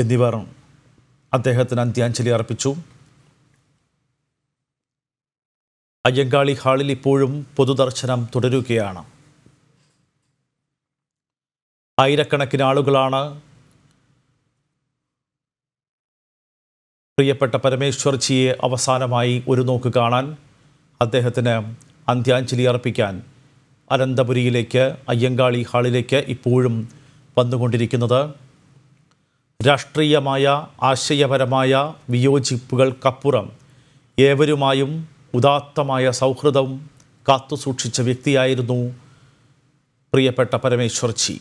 എന്നിവർ അദ്ദേഹത്തിന് അന്ത്യാഞ്ജലി അർപ്പിച്ചു അയ്യങ്കാളി ഹാളിൽ ഇപ്പോഴും പൊതുദർശനം തുടരുകയാണ് ആയിരക്കണക്കിന് ആളുകളാണ് പ്രിയപ്പെട്ട പരമേശ്വർജിയെ അവസാനമായി ഒരു നോക്ക് കാണാൻ അദ്ദേഹത്തിന് അന്ത്യാഞ്ജലി അർപ്പിക്കാൻ അനന്തപുരിയിലേക്ക് അയ്യങ്കാളി ഹാളിലേക്ക് ഇപ്പോഴും വന്നുകൊണ്ടിരിക്കുന്നത് രാഷ്ട്രീയമായ ആശയപരമായ വിയോജിപ്പുകൾക്കപ്പുറം ഏവരുമായും ഉദാത്തമായ സൗഹൃദം കാത്തുസൂക്ഷിച്ച വ്യക്തിയായിരുന്നു പ്രിയപ്പെട്ട പരമേശ്വർജി